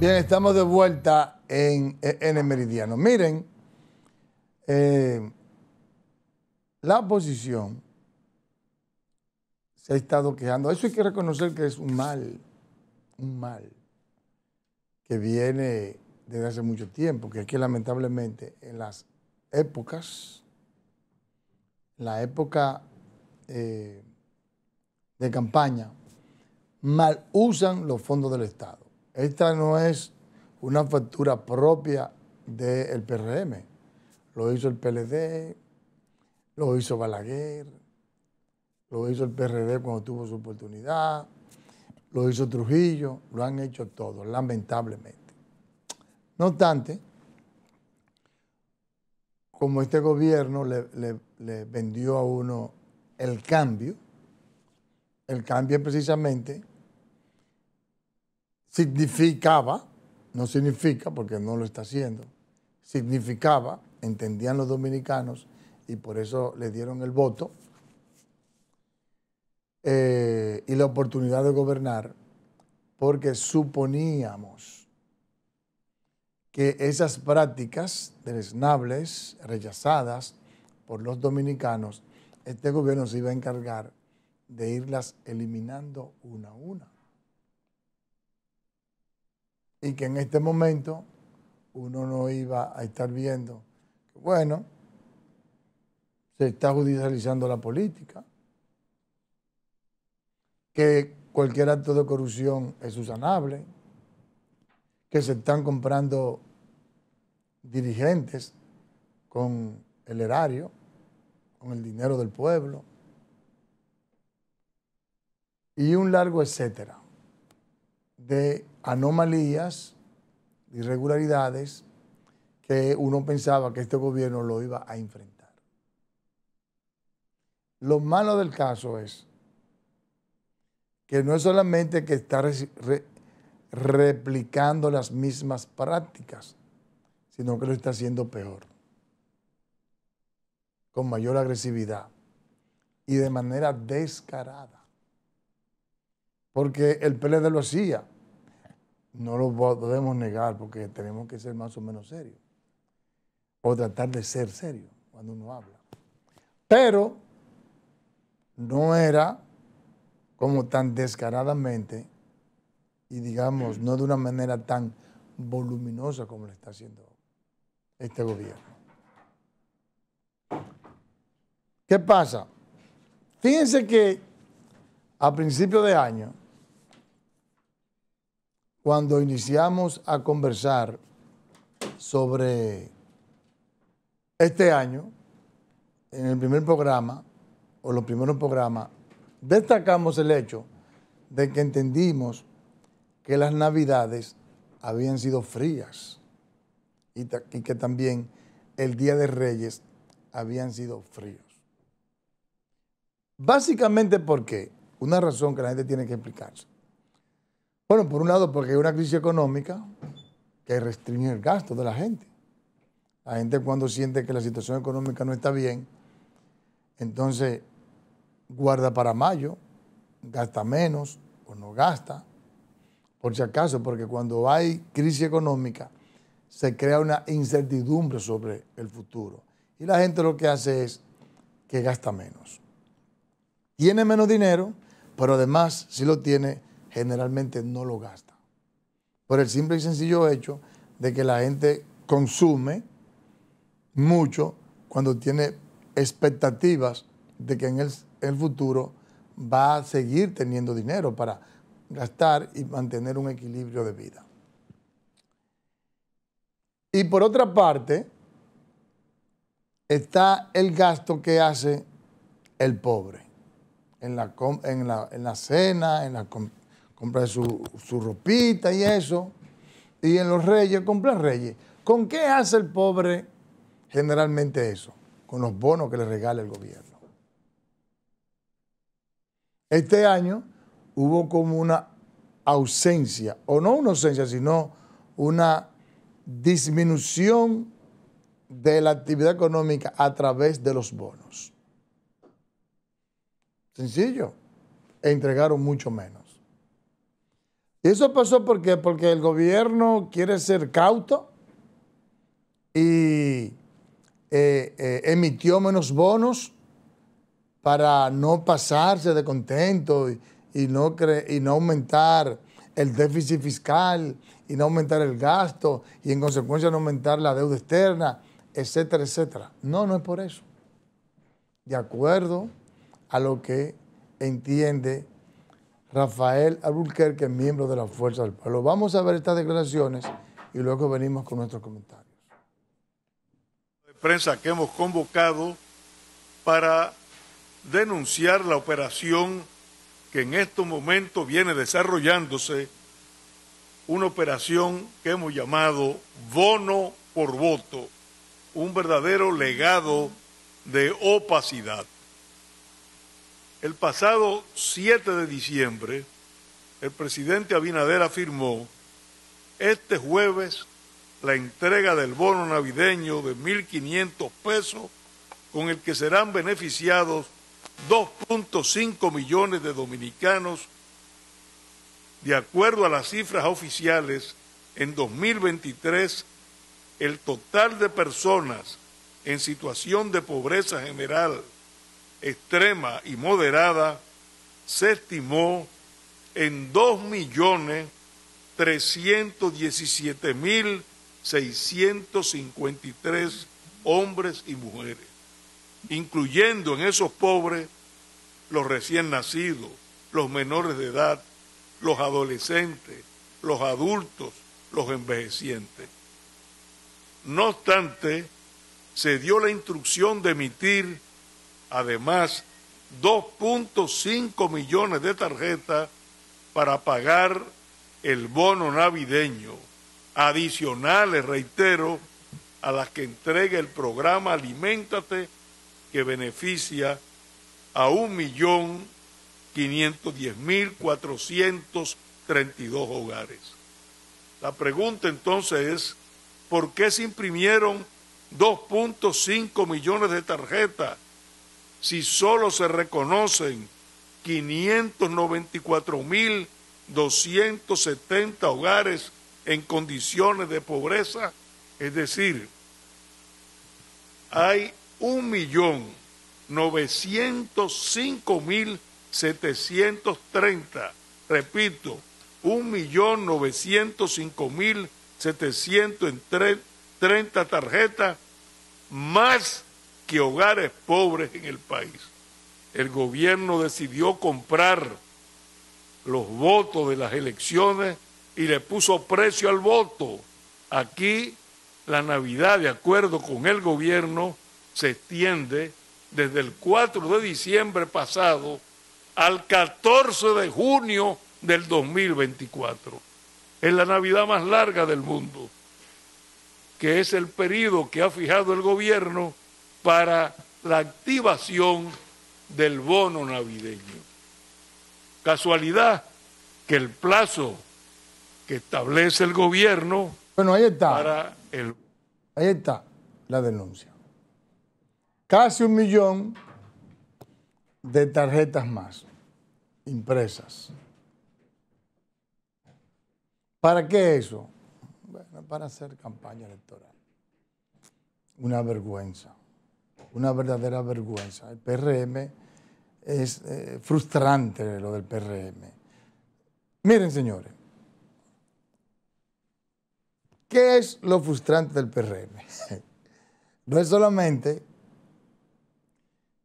Bien, estamos de vuelta en, el meridiano. Miren, eh, la oposición se ha estado quejando. Eso hay que reconocer que es un mal, un mal que viene desde hace mucho tiempo, que que lamentablemente en las épocas, la época eh, de campaña, mal usan los fondos del Estado esta no es una factura propia del PRM. Lo hizo el PLD, lo hizo Balaguer, lo hizo el PRD cuando tuvo su oportunidad, lo hizo Trujillo, lo han hecho todos, lamentablemente. No obstante, como este gobierno le, vendió a uno el cambio, el cambio es precisamente significaba, no significa porque no lo está haciendo, significaba, entendían los dominicanos y por eso le dieron el voto eh, y la oportunidad de gobernar, porque suponíamos que esas prácticas desnables, rechazadas por los dominicanos, este gobierno se iba a encargar de irlas eliminando una a una y que en este momento uno no iba a estar viendo que, bueno, se está judicializando la política, que cualquier acto de corrupción es usanable, que se están comprando dirigentes con el erario, con el dinero del pueblo, y un largo etcétera de anomalías, irregularidades que uno pensaba que este gobierno lo iba a enfrentar. Lo malo del caso es que no es solamente que está replicando las mismas prácticas, sino que lo está haciendo peor, con mayor agresividad y de manera descarada porque el PLD lo hacía. No lo podemos negar porque tenemos que ser más o menos serios. O tratar de ser serios cuando uno habla. Pero no era como tan descaradamente y digamos no de una manera tan voluminosa como lo está haciendo este gobierno. ¿Qué pasa? Fíjense que a principio de año cuando iniciamos a conversar sobre este año, en el primer programa, o los primeros programas, destacamos el hecho de que entendimos que las navidades habían sido frías y, que también el Día de Reyes habían sido fríos. Básicamente porque, una razón que la gente tiene que explicarse, bueno, por un lado, porque hay una crisis económica que restringe el gasto de la gente. La gente cuando siente que la situación económica no está bien, entonces guarda para mayo, gasta menos o no gasta, por si acaso, porque cuando hay crisis económica se crea una incertidumbre sobre el futuro. Y la gente lo que hace es que gasta menos. Tiene menos dinero, pero además, si lo tiene, generalmente no lo gasta. Por el simple y sencillo hecho de que la gente consume mucho cuando tiene expectativas de que en el, futuro va a seguir teniendo dinero para gastar y mantener un equilibrio de vida. Y por otra parte, está el gasto que hace el pobre en la, en la, en la cena, en la, comprar su, ropita y eso. Y en los reyes, comprar reyes. ¿Con qué hace el pobre generalmente eso? Con los bonos que le regala el gobierno. Este año hubo como una ausencia, o no una ausencia, sino una disminución de la actividad económica a través de los bonos. Sencillo, e entregaron mucho menos. Eso pasó porque, porque el gobierno quiere ser cauto y eh, eh, emitió menos bonos para no pasarse de contento y, no, y no aumentar el déficit fiscal y no aumentar el gasto y en consecuencia no aumentar la deuda externa, etcétera, etcétera. No, no es por eso. De acuerdo a lo que entiende Rafael Albuquerque, miembro de la Fuerza del Pueblo. Vamos a ver estas declaraciones y luego venimos con nuestros comentarios. La prensa que hemos convocado para denunciar la operación que en estos momentos viene desarrollándose, una operación que hemos llamado bono por voto, un verdadero legado de opacidad. El pasado 7 de diciembre, el presidente Abinader afirmó, este jueves la entrega del bono navideño de 1.500 pesos con el que serán beneficiados 2.5 millones de dominicanos de acuerdo a las cifras oficiales, en 2023 el total de personas en situación de pobreza general extrema y moderada se estimó en 2.317.653 hombres y mujeres, incluyendo en esos pobres los recién nacidos, los menores de edad, los adolescentes, los adultos, los envejecientes. No obstante, se dio la instrucción de emitir además 2.5 millones de tarjetas para pagar el bono navideño, adicionales, reitero, a las que entrega el programa Aliméntate, que beneficia a 1.510.432 hogares. La pregunta entonces es, ¿por qué se imprimieron 2.5 millones de tarjetas si solo se reconocen 594.270 hogares en condiciones de pobreza, es decir, hay 1.905.730, repito, 1.905.730 tarjetas más que hogares pobres en el país. El gobierno decidió comprar los votos de las elecciones y le puso precio al voto. Aquí la Navidad, de acuerdo con el gobierno, se extiende desde el 4 de diciembre pasado al 14 de junio del 2024. Es la Navidad más larga del mundo, que es el periodo que ha fijado el gobierno para la activación del bono navideño. Casualidad que el plazo que establece el gobierno bueno, ahí está. el... Ahí está la denuncia. Casi un millón de tarjetas más impresas. ¿Para qué eso? Bueno, para hacer campaña electoral. Una vergüenza una verdadera vergüenza. El PRM es eh, frustrante lo del PRM. Miren, señores, ¿qué es lo frustrante del PRM? no es solamente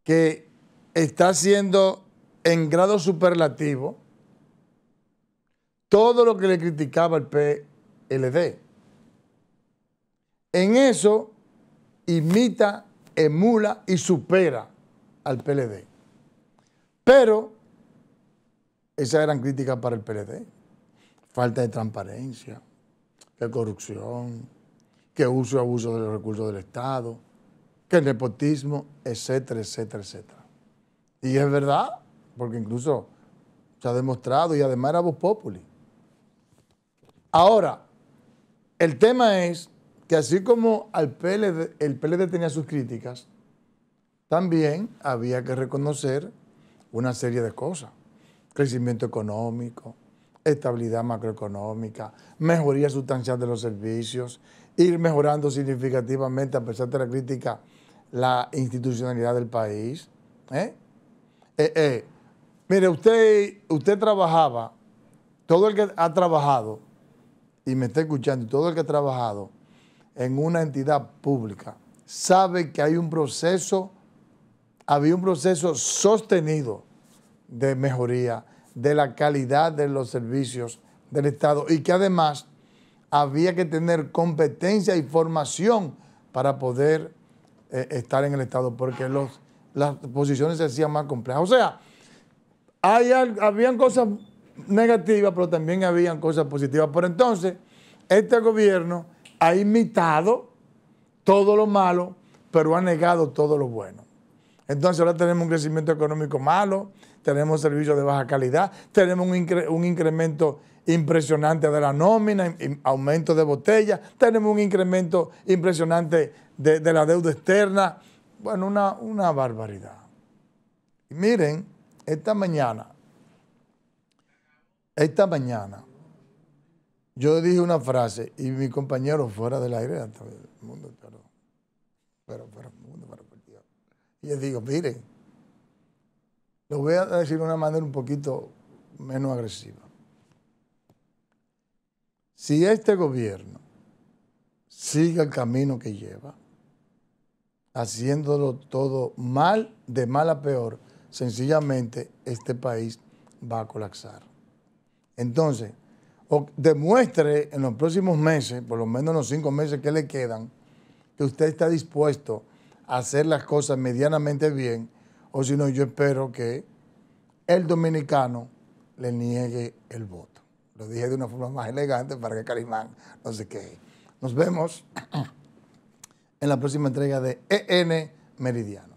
que está haciendo en grado superlativo todo lo que le criticaba el PLD. En eso imita emula y supera al PLD. Pero esa gran crítica para el PLD. Falta de transparencia, de corrupción, que uso y abuso de los recursos del Estado, que nepotismo, etcétera, etcétera, etcétera. Y es verdad, porque incluso se ha demostrado y además era voz populi. Ahora, el tema es que así como al el PLD tenía sus críticas, también había que reconocer una serie de cosas. Crecimiento económico, estabilidad macroeconómica, mejoría sustancial de los servicios, ir mejorando significativamente, a pesar de la crítica, la institucionalidad del país. ¿eh? Eh, eh, mire, usted, usted trabajaba, todo el que ha trabajado, y me está escuchando, todo el que ha trabajado, en una entidad pública sabe que hay un proceso, había un proceso sostenido de mejoría de la calidad de los servicios del Estado y que además había que tener competencia y formación para poder eh, estar en el Estado, porque los, las posiciones se hacían más complejas. O sea, hay, habían cosas negativas, pero también habían cosas positivas. Por entonces, este gobierno ha imitado todo lo malo, pero ha negado todo lo bueno. Entonces ahora tenemos un crecimiento económico malo, tenemos servicios de baja calidad, tenemos un, incremento impresionante de la nómina, aumento de botella, tenemos un incremento impresionante de, la deuda externa. Bueno, una, una barbaridad. Y miren, esta mañana, esta mañana, yo dije una frase y mi compañero fuera del aire, el mundo, pero, pero, del mundo, pero, Dios. Y yo digo, miren, lo voy a decir de una manera un poquito menos agresiva. Si este gobierno sigue el camino que lleva, haciéndolo todo mal, de mal a peor, sencillamente este país va a colapsar. Entonces, o demuestre en los próximos meses, por lo menos en los cinco meses que le quedan, que usted está dispuesto a hacer las cosas medianamente bien, o si no, yo espero que el dominicano le niegue el voto. Lo dije de una forma más elegante para que Carimán no se queje. Nos vemos en la próxima entrega de EN Meridiano.